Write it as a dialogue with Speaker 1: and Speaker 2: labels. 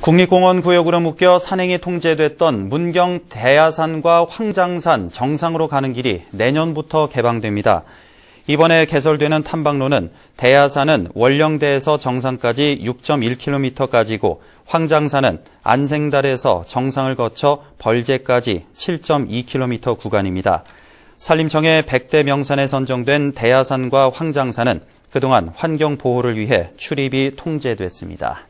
Speaker 1: 국립공원 구역으로 묶여 산행이 통제됐던 문경 대야산과 황장산 정상으로 가는 길이 내년부터 개방됩니다. 이번에 개설되는 탐방로는 대야산은 월령대에서 정상까지 6.1km까지고 황장산은 안생달에서 정상을 거쳐 벌제까지 7.2km 구간입니다. 산림청의 100대 명산에 선정된 대야산과 황장산은 그동안 환경 보호를 위해 출입이 통제됐습니다.